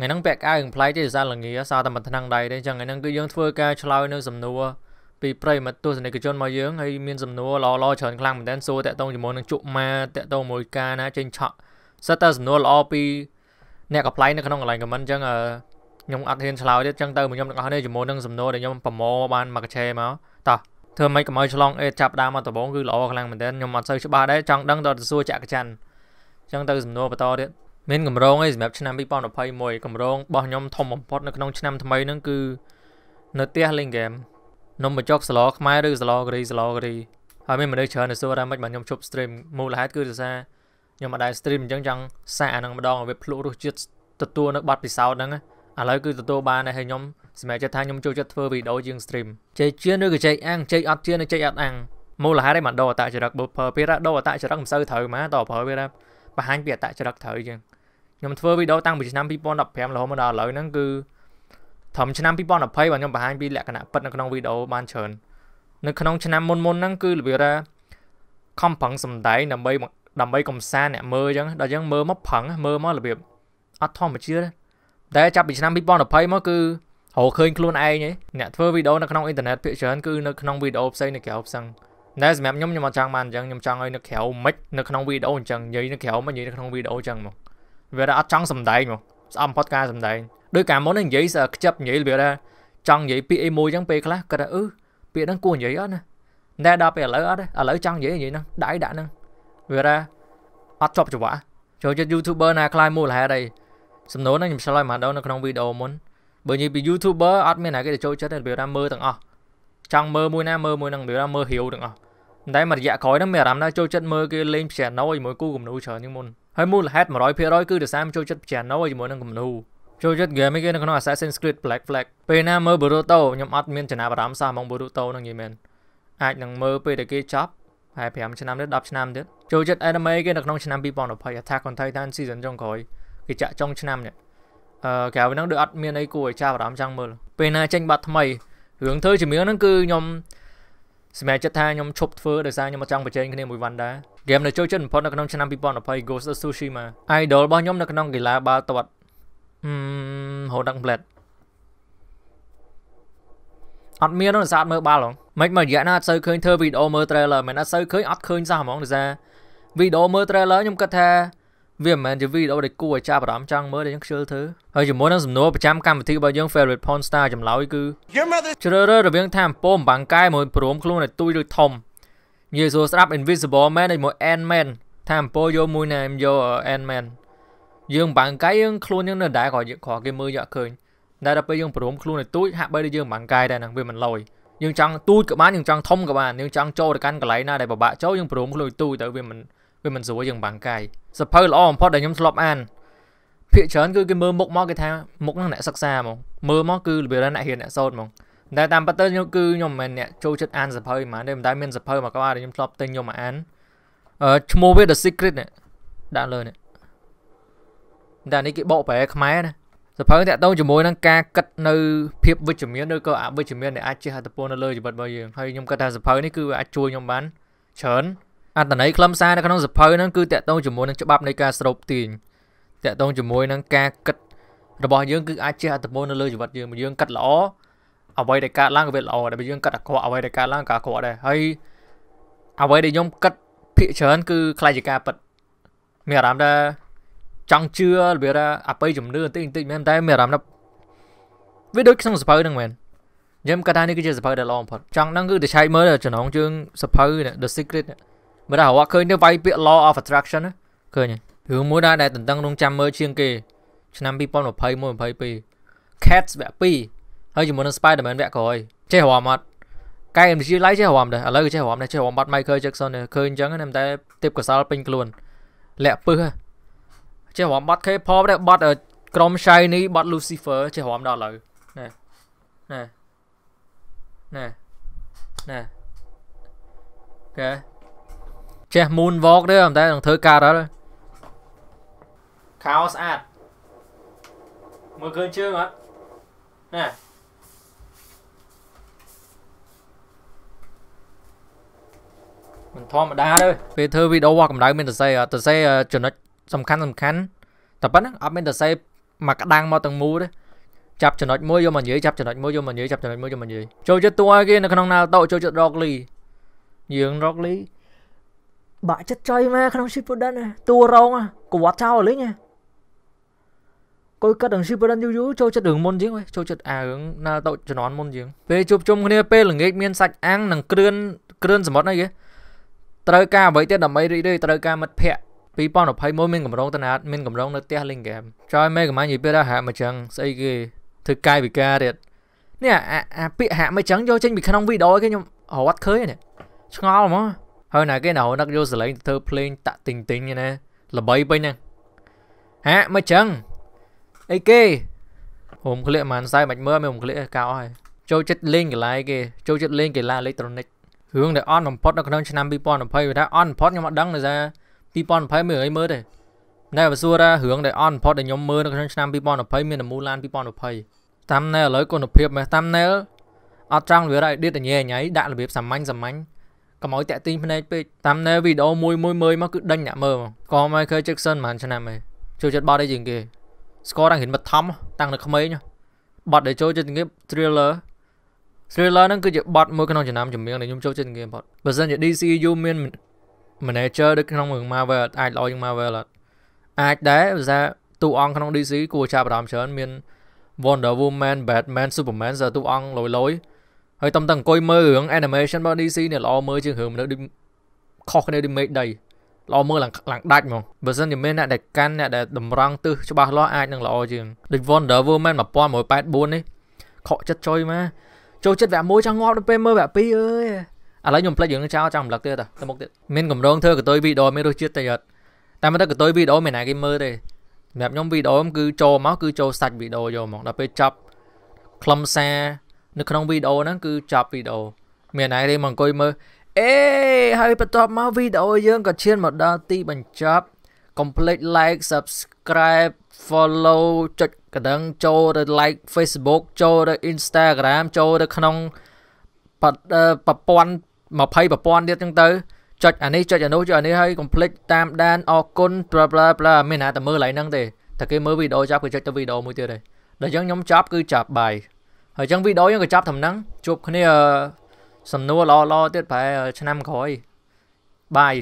ថ្ងៃហ្នឹងពាក់អាវកំ plai ទេសារលងាសារតែមិនថ្នាំងដៃទេអញ្ចឹងថ្ងៃហ្នឹងគឺយើងធ្វើការឆ្លើយនៅសំណួរពីប្រិមត្តទស្សនិកជនមកយើងហើយមានសំណួរល្អល្អច្រើនខ្លាំងមែនទែនសួរតាក់ទងជាមួយនឹងជក់ម៉ាតាក់ទងមួយការណាចេញឆក់សិតតែសំណួរល្អពីអ្នកកំ plai នៅក្នុងកន្លែង comment អញ្ចឹងខ្ញុំអត់ហ៊ានឆ្លើយទេអញ្ចឹងទៅខ្ញុំទាំងអស់នេះជាមួយនឹងសំណួរដែលខ្ញុំប្រមូលបានមកឆេមកតោះធ្វើមិនកម្អោយឆ្លងអេចាប់ដើមមកដំបងគឺល្អខ្លាំងមែនទែនខ្ញុំអត់សូវច្បាស់ដែរចង់ដឹងដល់ទៅសួរចាក់កច័ន្ទអញ្ចឹងទៅសំណួរបន្តទៀតមានកម្រងឯងសម្រាប់ឆ្នាំ2021កម្រងរបស់ខ្ញុំធំបំផុតនៅក្នុងឆ្នាំថ្មីហ្នឹងគឺនៅផ្ទះលេងហ្គេមនំបញ្ចុកសឡខ្មែរឬសឡកូរ៉េសឡកូរ៉េហើយមានមនុស្សច្រើនសួរថាមិនបានខ្ញុំជប់ stream មូលហេតុគឺដោយសារខ្ញុំមិនដែល stream អញ្ចឹងចង់សាកអានឹងម្ដងឲ្យវាភ្លក់រសជាតិទទួលនៅប័ណ្ណពិសោធន៍ហ្នឹងឥឡូវគឺទទួលបានហើយខ្ញុំសម្រាប់ចិត្តថាខ្ញុំចូលចិត្តធ្វើវីដេអូជាង stream ចេកជឿនឬក៏ចេកអាំងចេកអត់ជឿនឬចេកអត់អាំងមូលហេតុឯងមកដោអតចរិតបើប្រើពេលដោអតចរិតមិនសូវត្រូវមកតើប្រើពេលបរហាញពីអតចរិតត្រូវអញ្ចឹងខ្ញុំធ្វើវីដេអូតាំងពីឆ្នាំ2015រហូតមកដល់ឥឡូវហ្នឹងគឺត្រឹមឆ្នាំ2020បាទខ្ញុំបង្ហាញពីលក្ខណៈពិតនៅក្នុងវីដេអូបានច្រើននៅក្នុងឆ្នាំមុនមុនហ្នឹងគឺរបៀបថាខំប្រឹងសំដែងដើម្បីដើម្បីកំសាន្តអ្នកមើលអញ្ចឹងដល់អញ្ចឹងមើលមកប្រឹងមើលមករបៀបអត់ធម្មជាតិតែចាប់ពីឆ្នាំ2020មកគឺរកឃើញខ្លួនឯងឯងអ្នកធ្វើវីដេអូនៅក្នុងអ៊ីនធឺណិតភាគច្រើនគឺនៅក្នុងវីដេអូផ្សេងនៅក្រៅផ្សេងតែសម្រាប់ខ្ញុំខ្ញុំអត់ចង់បានអញ្ចឹងខ្ញុំចង់ឲ្យនៅក្រៅមិននៅក្នុងវីដេអូអញ្ចឹងនិយាយនៅក្រៅមិននិយាយនៅក្នុងវីដេអូអញ្ចឹងមកវាថាអត់ចង់សំដែងមកស្អប់បំផុតការសំដែងដោយកាលមុននិយាយខ្ជិបនិយាយវាថាចង់និយាយពាក្យអីមួយចឹងពេលខ្លះគាត់ថាអឺពាក្យហ្នឹងគួរនិយាយអត់ណាតែដល់ពេលឥឡូវអត់ឥឡូវចង់និយាយនិយាយហ្នឹងដៃដាក់ហ្នឹងវាថាអត់ជាប់ចង្វាក់ចូលចិត្ត YouTuber ណាខ្លាយមូលហេតុអីសំណួរហ្នឹងខ្ញុំឆ្លើយម្ដងនៅក្នុងវីដេអូមុនបើនិយាយពី YouTuber អត់មានណាគេទៅចូលចិត្តទេវាថាមើលទាំងអស់ចង់មើលមួយណាមើលមួយហ្នឹងវាថាមើលរាវទាំងអស់តែមួយរយៈក្រោយហ្នឹងមានអារម្មណ៍ថាចូលចិត្តមើលគេលេងព្យ៉ាណូជាមួយគូគំនូច្រើនជាងមុនហើយមូលហេតុ100%គឺដោយសារចូលចិត្ត piano ជាមួយនឹងគំនូចូលចិត្ត game គេនៅក្នុង Assassin's Creed Black Flag ពេលណាមើល Boruto ខ្ញុំអត់មានចំណាប់អារម្មណ៍សោះហ្មង Boruto ហ្នឹងនិយាយមែនអាចនឹងមើលពេលដែលគេចប់ហើយ5ឆ្នាំទៀត10ឆ្នាំទៀតចូលចិត្ត anime គេនៅក្នុងឆ្នាំ2020 Attack on Titan season ចុងក្រោយគេចាក់ចុងឆ្នាំនេះអឺក្រៅពីហ្នឹងដូចអត់មានអីគួរឲ្យចាប់អារម្មណ៍ចង់មើលពេលណាចេញបាត់ថ្មីរឿងធ្វើជំនឿហ្នឹងគឺខ្ញុំសម្រាប់ចិត្តថាខ្ញុំឈប់ធ្វើដោយសារខ្ញុំអត់ចង់ប្រជែងគ្នាមួយ Wanda ហ្គេមនៅចូលចិត្តបំផុតនៅក្នុងឆ្នាំ2020 Ghost of Tsushima Idol របស់ខ្ញុំនៅក្នុងកីឡាបាល់ទាត់ហឹមហូរដឹងផ្លែតអត់មានទេស្អាតមើលបាល់ហ៎មិនមករយៈណាអត់សូវឃើញធ្វើវីដេអូមើល trailer មិនអត់សូវឃើញអត់ឃើញសោះហ្មងដោយសារវីដេអូមើល trailer ខ្ញុំគិតថាវាមិនមែនជាវីដេអូដែលគួរឲ្យចាប់អារម្មណ៍ចង់មើលដែលយើងខ្ជិលធ្វើហើយជាមួយនឹងសំណួរប្រចាំកម្មវិធីរបស់យើង Favorite Porn Star ចម្លើយគឺជ្រើសរើសរវាងថាមពំបាំងកាយមួយព្រមខ្លួនឲ្យទូចឬធំនិយាយសួរស្ដាប់ Invisible Man ជាមួយ Ant Man ថាមពំយកមួយណាមយក Ant Man យើងបាំងកាយយើងខ្លួនយើងនៅដែរក៏គ្រាន់គេមើលយកឃើញតែដល់ពេលយើងព្រមខ្លួនឲ្យទូចហាក់បីដូចយើងបាំងកាយដែរហ្នឹងវាមិនឡយយើងចង់ទូចក៏បានយើងចង់ធំក៏បានយើងចង់ចូលទៅកាន់កន្លែងណាដែលពិបាកចូលយើងព្រមខ្លួនទូចទៅវាមិនវាមិនស្រួលយើងបាំងកាយសភៅល្អបំផុតដែលខ្ញុំធ្លាប់អានភាគច្រើនគឺគេមើលមុខមកគេថាមុខហ្នឹងអ្នកសិក្សាហ្មងមើលមកគឺវាអ្នករៀនអ្នកសូត្រហ្មងតែតាមពិតទៅខ្ញុំគឺខ្ញុំមិនមែនអ្នកចូលចិត្តអានសភៅហ្មងទេមិនដែលមានសភៅមកក្បាលដែលខ្ញុំធ្លាប់ទិញយកមកអានអឺឈ្មោះវា The Secret នេះដាក់លើនេះតែនេះគេបកប្រែខ្មែរណាសភៅតាក់ទងជាមួយនឹងការគិតនៅភាពវិជ្ជមានឬក៏អវិជ្ជមានដែលអាចជះឥទ្ធិពលនៅលើជីវិតរបស់យើងហើយខ្ញុំគិតថាសភៅនេះគឺវាអាចជួយខ្ញុំបានច្រើនអត្តន័យខ្លឹមសារនៅក្នុងសភៅហ្នឹងគឺតកតងជាមួយនឹងច្បាប់នៃការស្រូបទាញតកតងជាមួយនឹងការគិតរបស់យើងគឺអាចជះអត្ថប្រយោជន៍នៅលើជីវិតយើងយើងគិតល្អអ្វីដែលកើតឡើងក៏វាល្អដែរបើយើងគិតអាក្រក់អ្វីដែលកើតឡើងក៏អាក្រក់ដែរហើយអ្វីដែលខ្ញុំគិតភាកច្រើន គឺខ្លាចជាការពិតមានអារម្មណ៍ថាចង់ជឿវាថាអបិយជំនឿបន្តិចបន្តិចមែនតែមានអារម្មណ៍ថាវាដូចក្នុងសភៅហ្នឹងមែនខ្ញុំគាត់ថានេះគឺជាសភៅដែលល្អបំផុតចង់ហ្នឹងគឺទៅឆែកមើលចំណងជើងសភៅ The Secret នេះបើដល់រកឃើញទៅវាយពាក្យ law of attraction ឃើញរឿងមួយដែរដែលតន្ទឹងរង់ចាំមើលជាងគេឆ្នាំ2021 22 Cats វគ្គ2ហើយជាមួយនឹង Spider-Man វគ្គក្រោយចេះរំអត់កាយ MCU ឡៃចេះរំដែរឥឡូវចេះរំដែរចេះរំបាត់ Michael Jackson ឃើញអញ្ចឹងតែតែទេពកសលពេញខ្លួនលាក់ពឹសចេះរំបាត់ K-pop ដែរបាត់ក្រុម Shiny បាត់ Lucifer ចេះរំដល់ឥឡូវណែណែណែណែកែចេះ moon walk ទេតែនឹងធ្វើការដល់ខោស្អាតមើលឃើញជើងអត់ណាមិនធម្មតាទេពេលធ្វើវីដេអូកម្ដៅមានសរសេរសរសេរចំណុចសំខាន់សំខាន់តែប៉ុណ្ណឹងអត់មានសរសេរមកក្តាំងមកទាំងមូលទេចាប់ចំណុចមួយយកមកនិយាយចាប់ចំណុចមួយយកមកនិយាយចាប់ចំណុចមួយយកមកនិយាយចូលចិត្តតួឲ្យគេនៅក្នុងណាល់តូចូលចិត្តរកលីយើងរកលីបាក់ចិត្តចុយមកក្នុង Shippuden តួរងគាត់ចោលលេងគាត់កាត់នឹង Shippuden យូរយូរចូលចិត្តរឿងមុនជាងចូលចិត្តអារឿងណាល់តូចជំនាន់មុនជាងពេលជួបជុំគ្នាពេលល្ងាចមានសាច់អាំងនិងគ្រឿនគ្រឿនសមុទ្រអីគេត្រូវការអ្វីទៀតដើម្បីរីករាយត្រូវការមិត្តភ័ក្តិ2021មានកម្រងតណាតមានកម្រងនៅផ្ទះលេងហ្គេមចោលមេកម្លាំងនិយាយពេលហាក់មកចឹងស្អីគេធ្វើកាយវិការទៀតនេះអាពាក្យហាក់មកចឹងយកចេញពីក្នុងវីដេអូគេខ្ញុំរត់ឃើញនេះឆ្ងល់ហ្មងហើយណាគេណានឹកយកសលេងទៅធ្វើភ្លេងតាក់ទិញទិញណាល្បីពេញហ្នឹងហាមកចឹងអីគេហុំក្លាក់មិនសើមិនមើលមិនហុំក្លាក់កោអស់ហើយចូលចិត្តលេងកីឡាគេចូលចិត្តលេងកីឡាអេឡិចត្រូនិករឿងដែលអន់បំផុតនៅក្នុងឆ្នាំ2020វាថាអន់បំផុតខ្ញុំអត់ដឹងទេថា2020មានអីមើលទេតែបើសួរថារឿងដែលអន់បំផុតដែលខ្ញុំមើលនៅក្នុងឆ្នាំ2020មានតែមូលឡាន2020តាមណែឥឡូវគុណភាពមែនតាមណែអត់ចង់វារ៉ៃឌីតញ៉ែញ៉ៃដាក់របៀបសាមញ្ញសាមញ្ញកុំឲ្យតាក់ទាញភ្នែកពេកតាមណែវីដេអូមួយមួយមើលមកគឺដេញអ្នកមើលក៏ Michael Jackson ប្រហែលឆ្នាំឯងចូលចិត្តបត់អីជាងគេស្គាល់តាំងរៀនបឋមតាំងនៅក្មេងបត់ដែលចូលចិត្តជាងគេ thriller thriller ហ្នឹងគឺជាបត់មួយក្នុងចំណោមចម្រៀងដែលខ្ញុំចូលចិត្តជាងគេបត់បើសិនជា DCU មាន manager ដូចក្នុងរឿង Marvel អាចល្អជាង Marvel អត់អាចដែរបើថាតួអង្គក្នុង DC គួរចាប់អារម្មណ៍ច្រើន មាន Wonder Woman Batman Superman សើតួអង្គលយលយហើយតំតអង្គុយមើលរឿង animation របស់ DC នេះល្អមើលជាងរឿងមនុស្សដូចខុសគ្នាដូចមេឃដីល្អមើលឡើងឡើងដាច់ហ្មងបើសិនជាមានអ្នកដែលកាន់អ្នកដែលតម្រង់ទិសច្បាស់លាស់អាចនឹងល្អជាងដូច Wonder Woman 1184នេះខកចិត្តចុយមកចូលចិត្តវគ្គ1ចង់ងាប់ទៅពេលមើលវគ្គ2អើយឥឡូវខ្ញុំផ្លេចរឿងចោលចាំរំលឹកទៀតទៅមុខទៀតមានកម្រងធ្វើកតុយវីដេអូមានរសជាតិតែយត់តែមិនទៅកតុយវីដេអូមានណាគេមើលទេសម្រាប់ខ្ញុំវីដេអូគឺចូលមកគឺចូលសាច់វីដេអូយកហ្មងដល់ពេលចប់ខ្លឹមសារនៅក្នុងវីដេអូហ្នឹងគឺចប់វីដេអូមានឯងទេមកអង្គុយមើលអេហើយបន្ទាប់មកវីដេអូយើងក៏ឈានមកដល់ទីបញ្ចប់ complete like subscribe follow ចុចកណ្ដឹងចូលទៅ like Facebook ចូលទៅ Instagram ចូលទៅក្នុងប្រព័ន្ធ20ប្រព័ន្ធទៀតចឹងទៅចុចអានេះចុចអានោះចុចអានេះហើយកុំភ្លេចតាមដានអរគុណ bla bla bla មានណាតែមើលឡើយហ្នឹងទេតែគេមើលវីដេអូចប់គេចុចទៅវីដេអូមួយទៀតទេដល់ចឹងខ្ញុំចប់គឺចប់បាយហើយអញ្ចឹងវីដេអូយើងក៏ចប់ធំហ្នឹងជួបគ្នាសំណួរល្អៗទៀតប្រហែលឆ្នាំក្រោយបាយ